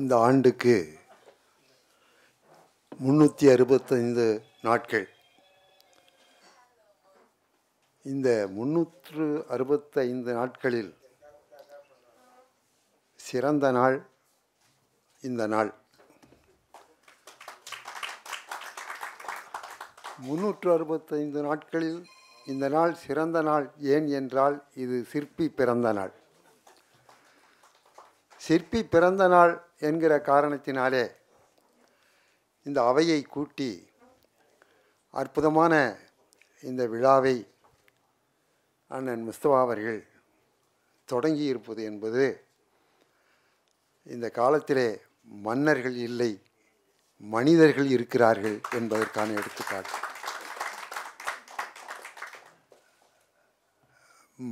இந்த ஆண்டுக்கு முந்நூற்றி அறுபத்தைந்து நாட்கள் இந்த முந்நூற்று அறுபத்தைந்து நாட்களில் சிறந்த நாள் இந்த நாள் முந்நூற்று அறுபத்தைந்து நாட்களில் இந்த நாள் சிறந்த நாள் ஏன் என்றால் இது சிற்பி பிறந்த நாள் சிற்பி பிறந்த நாள் என்கிற காரணத்தினாலே இந்த அவையை கூட்டி அற்புதமான இந்த விழாவை அண்ணன் முஸ்தவா அவர்கள் தொடங்கி இருப்பது என்பது இந்த காலத்திலே மன்னர்கள் இல்லை மனிதர்கள் இருக்கிறார்கள் என்பதற்கான எடுத்துக்காட்டு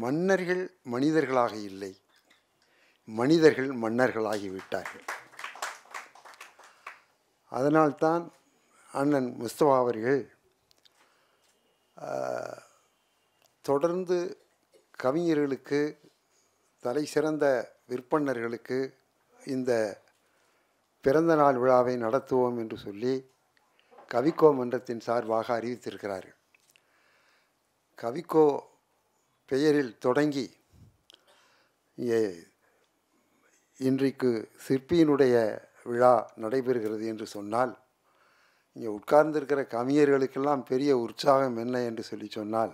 மன்னர்கள் மனிதர்களாக இல்லை மனிதர்கள் மன்னர்களாகிவிட்டார்கள் அதனால்தான் அண்ணன் முஸ்தபா அவர்கள் தொடர்ந்து கவிஞர்களுக்கு தலை சிறந்த விற்பனர்களுக்கு இந்த பிறந்த நாள் விழாவை நடத்துவோம் என்று சொல்லி கவிக்கோ மன்றத்தின் சார்பாக அறிவித்திருக்கிறார்கள் கவிக்கோ பெயரில் தொடங்கி இங்கே இன்றைக்கு சிற்பியினுடைய விழா நடைபெறுகிறது என்று சொன்னால் இங்கே உட்கார்ந்திருக்கிற கவிஞர்களுக்கெல்லாம் பெரிய உற்சாகம் என்ன என்று சொல்லி சொன்னால்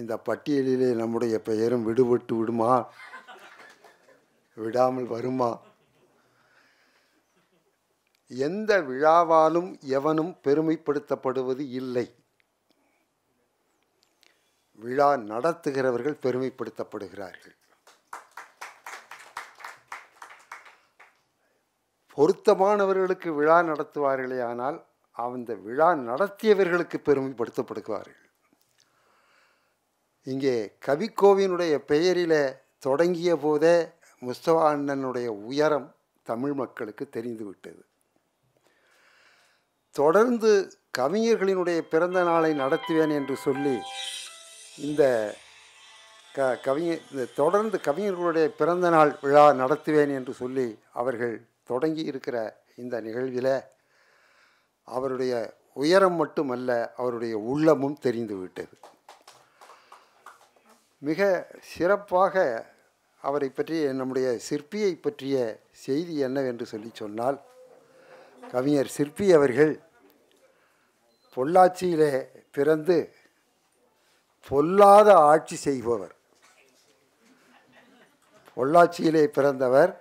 இந்த பட்டியலிலே நம்முடைய பெயரும் விடுபட்டு விடுமா விடாமல் வருமா எந்த விழாவாலும் எவனும் பெருமைப்படுத்தப்படுவது இல்லை விழா நடத்துகிறவர்கள் பெருமைப்படுத்தப்படுகிறார்கள் பொருத்தமானவர்களுக்கு விழா நடத்துவார்களே ஆனால் அந்த விழா நடத்தியவர்களுக்கு பெருமைப்படுத்தப்படுவார்கள் இங்கே கவிக்கோவினுடைய பெயரில் தொடங்கிய போதே முஸ்தபா அண்ணனுடைய உயரம் தமிழ் மக்களுக்கு தெரிந்துவிட்டது தொடர்ந்து கவிஞர்களினுடைய பிறந்த நாளை நடத்துவேன் என்று சொல்லி இந்த க கவிஞர் தொடர்ந்து கவிஞர்களுடைய பிறந்த நாள் விழா நடத்துவேன் என்று சொல்லி அவர்கள் தொடங்கி இருக்கிற இந்த நிகழ்வில் அவருடைய உயரம் மட்டுமல்ல அவருடைய உள்ளமும் தெரிந்து விட்டது மிக சிறப்பாக அவரை பற்றி நம்முடைய சிற்பியை பற்றிய செய்தி என்னவென்று சொல்லி சொன்னால் கவிஞர் சிற்பி அவர்கள் பொள்ளாச்சியிலே பிறந்து பொல்லாத ஆட்சி செய்பவர் பொள்ளாச்சியிலே பிறந்தவர்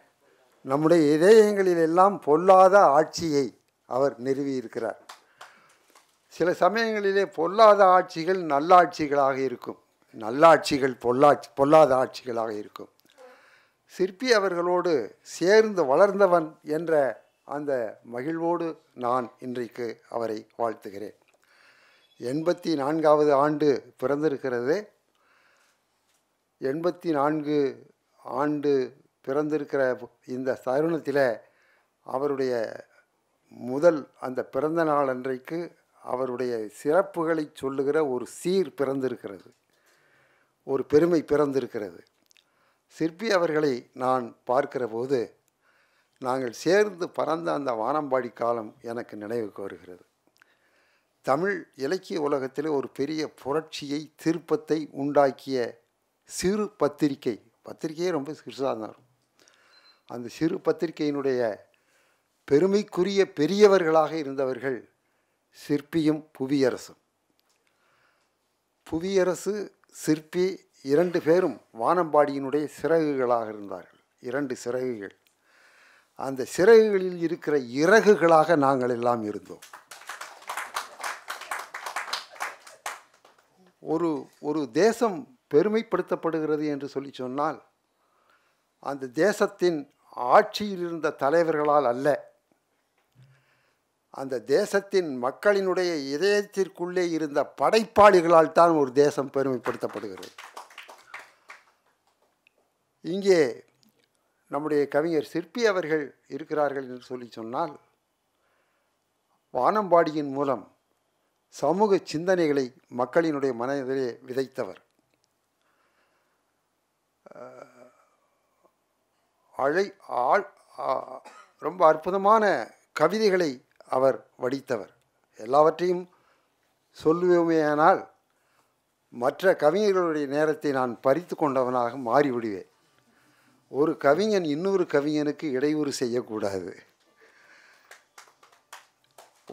நம்முடைய இதயங்களில் எல்லாம் பொல்லாத ஆட்சியை அவர் நிறுவியிருக்கிறார் சில சமயங்களிலே பொல்லாத ஆட்சிகள் நல்லாட்சிகளாக இருக்கும் நல்லாட்சிகள் பொல்லாட்சி பொல்லாத ஆட்சிகளாக இருக்கும் சிற்பி அவர்களோடு சேர்ந்து வளர்ந்தவன் என்ற அந்த மகிழ்வோடு நான் இன்றைக்கு அவரை வாழ்த்துகிறேன் எண்பத்தி நான்காவது ஆண்டு பிறந்திருக்கிறது எண்பத்தி நான்கு ஆண்டு பிறந்திருக்கிற இந்த தருணத்தில் அவருடைய முதல் அந்த பிறந்த நாள் அன்றைக்கு அவருடைய சிறப்புகளை சொல்லுகிற ஒரு சீர் பிறந்திருக்கிறது ஒரு பெருமை பிறந்திருக்கிறது சிற்பி அவர்களை நான் பார்க்கிற போது நாங்கள் சேர்ந்து பறந்த அந்த வானம்பாடி காலம் எனக்கு நினைவுக்கு வருகிறது தமிழ் இலக்கிய உலகத்தில் ஒரு பெரிய புரட்சியை திருப்பத்தை உண்டாக்கிய சிறு பத்திரிகை பத்திரிகையே ரொம்ப சிறுசாக தான் இருக்கும் அந்த சிறு பத்திரிகையினுடைய பெருமைக்குரிய பெரியவர்களாக இருந்தவர்கள் சிற்பியும் புவியரசும் புவியரசு சிற்பி இரண்டு பேரும் வானம்பாடியினுடைய சிறகுகளாக இருந்தார்கள் இரண்டு சிறகுகள் அந்த சிறகுகளில் இருக்கிற இறகுகளாக நாங்கள் எல்லாம் இருந்தோம் ஒரு ஒரு தேசம் பெருமைப்படுத்தப்படுகிறது என்று சொல்லி சொன்னால் அந்த தேசத்தின் ஆட்சியில் இருந்த தலைவர்களால் அல்ல அந்த தேசத்தின் மக்களினுடைய இதயத்திற்குள்ளே இருந்த படைப்பாளிகளால் தான் ஒரு தேசம் பெருமைப்படுத்தப்படுகிறது இங்கே நம்முடைய கவிஞர் சிற்பி அவர்கள் இருக்கிறார்கள் என்று சொல்லி சொன்னால் வானம்பாடியின் மூலம் சமூக சிந்தனைகளை மக்களினுடைய மனதிலே விதைத்தவர் அழை ஆள் ரொம்ப அற்புதமான கவிதைகளை அவர் வடித்தவர் எல்லாவற்றையும் சொல்லுவேனால் மற்ற கவிஞர்களுடைய நேரத்தை நான் பறித்து கொண்டவனாக மாறிவிடுவேன் ஒரு கவிஞன் இன்னொரு கவிஞனுக்கு இடையூறு செய்யக்கூடாது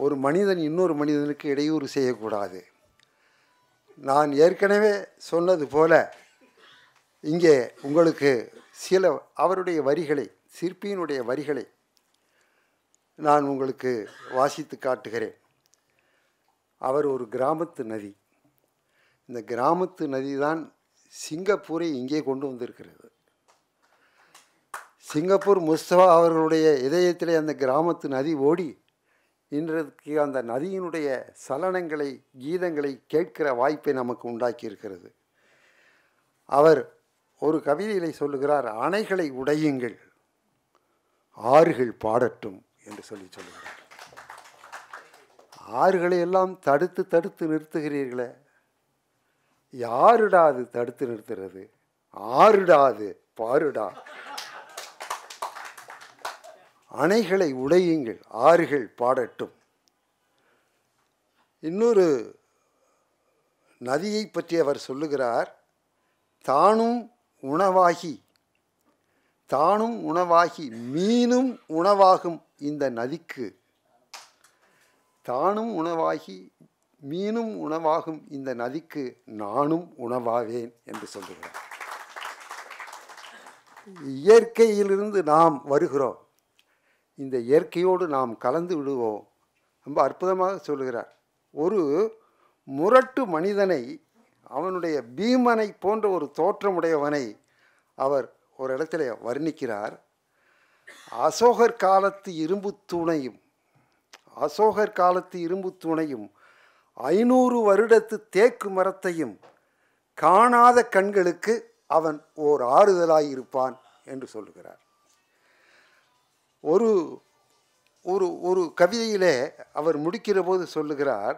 ஒரு மனிதன் இன்னொரு மனிதனுக்கு இடையூறு செய்யக்கூடாது நான் ஏற்கனவே சொன்னது போல இங்கே உங்களுக்கு சில அவருடைய வரிகளை சிற்பியினுடைய வரிகளை நான் உங்களுக்கு வாசித்து காட்டுகிறேன் அவர் ஒரு கிராமத்து நதி இந்த கிராமத்து நதி தான் சிங்கப்பூரை இங்கே கொண்டு வந்திருக்கிறது சிங்கப்பூர் முஸ்தபா அவர்களுடைய இதயத்திலே அந்த கிராமத்து நதி ஓடி இன்றைக்கு அந்த நதியினுடைய சலனங்களை கீதங்களை கேட்கிற வாய்ப்பை நமக்கு உண்டாக்கியிருக்கிறது அவர் ஒரு கவிதையிலே சொல்லுகிறார் அணைகளை உடையுங்கள் ஆறுகள் பாடட்டும் என்று சொல்லி சொல்லுகிறார் ஆறுகளை எல்லாம் தடுத்து தடுத்து நிறுத்துகிறீர்களே யாருடாது தடுத்து நிறுத்துறது ஆறுடாது பாருடா அணைகளை உடையுங்கள் ஆறுகள் பாடட்டும் இன்னொரு நதியை பற்றி அவர் சொல்லுகிறார் தானும் உணவாகி தானும் உணவாகி மீனும் உணவாகும் இந்த நதிக்கு தானும் உணவாகி மீனும் உணவாகும் இந்த நதிக்கு நானும் உணவாவேன் என்று சொல்லுகிறார் இயற்கையிலிருந்து நாம் வருகிறோம் இந்த இயற்கையோடு நாம் கலந்து விடுவோம் ரொம்ப அற்புதமாக சொல்லுகிறார் ஒரு முரட்டு மனிதனை அவனுடைய பீமனை போன்ற ஒரு தோற்றமுடையவனை அவர் ஒரு இடத்துல வர்ணிக்கிறார் அசோகர் காலத்து இரும்பு தூணையும் அசோகர் காலத்து இரும்பு தூணையும் ஐநூறு வருடத்து தேக்கு மரத்தையும் காணாத கண்களுக்கு அவன் ஓர் ஆறுதலாயிருப்பான் என்று சொல்லுகிறார் ஒரு ஒரு ஒரு கவிதையிலே அவர் முடிக்கிற போது சொல்லுகிறார்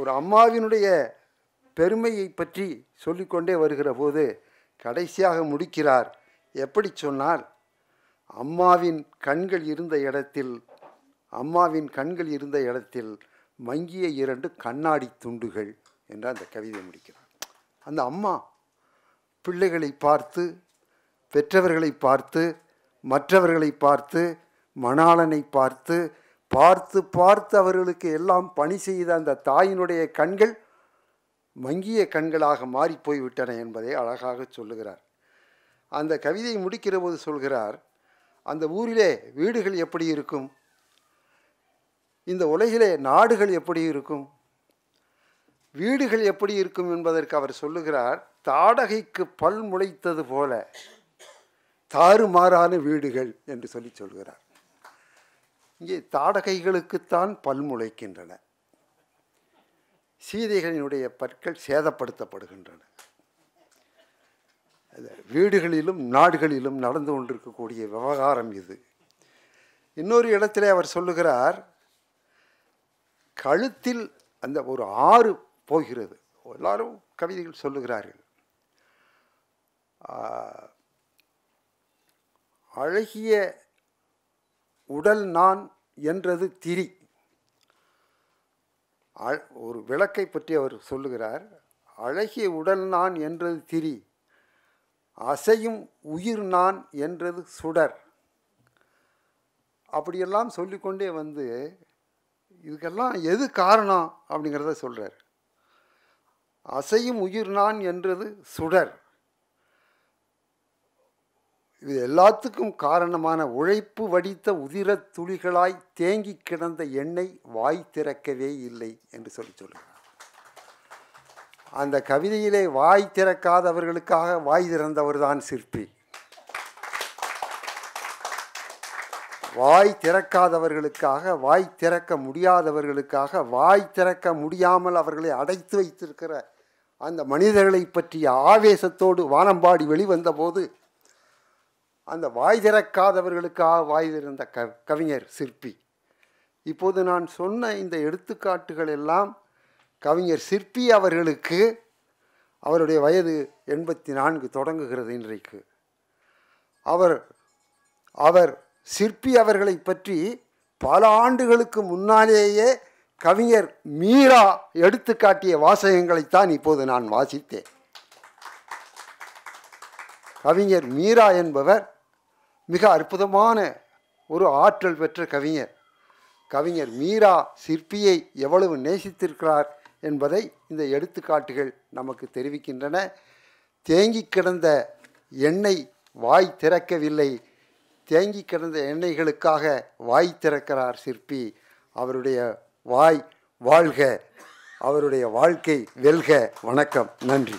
ஒரு அம்மாவினுடைய பெருமையை பற்றி சொல்லிக்கொண்டே வருகிற போது கடைசியாக முடிக்கிறார் எப்படி சொன்னால் அம்மாவின் கண்கள் இருந்த இடத்தில் அம்மாவின் கண்கள் இருந்த இடத்தில் மங்கிய இரண்டு கண்ணாடி துண்டுகள் என்று அந்த கவிதை முடிக்கிறார் அந்த அம்மா பிள்ளைகளை பார்த்து பெற்றவர்களை பார்த்து மற்றவர்களை பார்த்து மணாளனை பார்த்து பார்த்து பார்த்து அவர்களுக்கு எல்லாம் பணி செய்த அந்த தாயினுடைய கண்கள் மங்கிய கண்களாக மாறிப்போய் விட்டன என்பதை அழகாக சொல்லுகிறார் அந்த கவிதையை முடிக்கிற போது சொல்கிறார் அந்த ஊரிலே வீடுகள் எப்படி இருக்கும் இந்த உலகிலே நாடுகள் எப்படி இருக்கும் வீடுகள் எப்படி இருக்கும் என்பதற்கு அவர் சொல்லுகிறார் தாடகைக்கு பல் முளைத்தது போல தாறுமாறான வீடுகள் என்று சொல்லி சொல்கிறார் இங்கே தாடகைகளுக்குத்தான் பல் முளைக்கின்றன சீதைகளினுடைய பற்கள் சேதப்படுத்தப்படுகின்றன வீடுகளிலும் நாடுகளிலும் நடந்து கொண்டிருக்கக்கூடிய விவகாரம் இது இன்னொரு இடத்துல அவர் சொல்லுகிறார் கழுத்தில் அந்த ஒரு ஆறு போகிறது எல்லாரும் கவிதைகள் சொல்லுகிறார்கள் அழகிய உடல் நான் என்றது திரி ஒரு விளக்கை பற்றி அவர் சொல்லுகிறார் அழகிய உடல் நான் என்றது திரி அசையும் உயிர் நான் என்றது சுடர் அப்படியெல்லாம் சொல்லிக்கொண்டே வந்து இதுக்கெல்லாம் எது காரணம் அப்படிங்கிறத சொல்கிறார் அசையும் உயிர் நான் என்றது சுடர் இது எல்லாத்துக்கும் காரணமான உழைப்பு வடித்த உதிரத் துளிகளாய் தேங்கி கிடந்த எண்ணெய் வாய் திறக்கவே இல்லை என்று சொல்லி சொல்லுகிறார் அந்த கவிதையிலே வாய் திறக்காதவர்களுக்காக வாய் திறந்தவர் தான் சிற்பி வாய் திறக்காதவர்களுக்காக வாய் திறக்க முடியாதவர்களுக்காக வாய் திறக்க முடியாமல் அவர்களை அடைத்து வைத்திருக்கிற அந்த மனிதர்களை பற்றிய ஆவேசத்தோடு வானம்பாடி வெளிவந்தபோது அந்த வாய் திறக்காதவர்களுக்காக வாய் திறந்த க கவிஞர் சிற்பி இப்போது நான் சொன்ன இந்த எடுத்துக்காட்டுகள் எல்லாம் கவிஞர் சிற்பி அவர்களுக்கு அவருடைய வயது எண்பத்தி நான்கு தொடங்குகிறது இன்றைக்கு அவர் அவர் சிற்பி அவர்களை பற்றி பல ஆண்டுகளுக்கு முன்னாலேயே கவிஞர் மீரா எடுத்துக்காட்டிய வாசகங்களைத்தான் இப்போது நான் வாசித்தேன் கவிஞர் மீரா என்பவர் மிக அற்புதமான ஒரு ஆற்றல் பெற்ற கவிஞர் கவிஞர் மீரா சிற்பியை எவ்வளவு நேசித்திருக்கிறார் என்பதை இந்த எடுத்துக்காட்டுகள் நமக்கு தெரிவிக்கின்றன தேங்கி கிடந்த எண்ணெய் வாய் திறக்கவில்லை தேங்கி கிடந்த எண்ணெய்களுக்காக வாய் திறக்கிறார் சிற்பி அவருடைய வாய் வாழ்க அவருடைய வாழ்க்கை வெல்க வணக்கம் நன்றி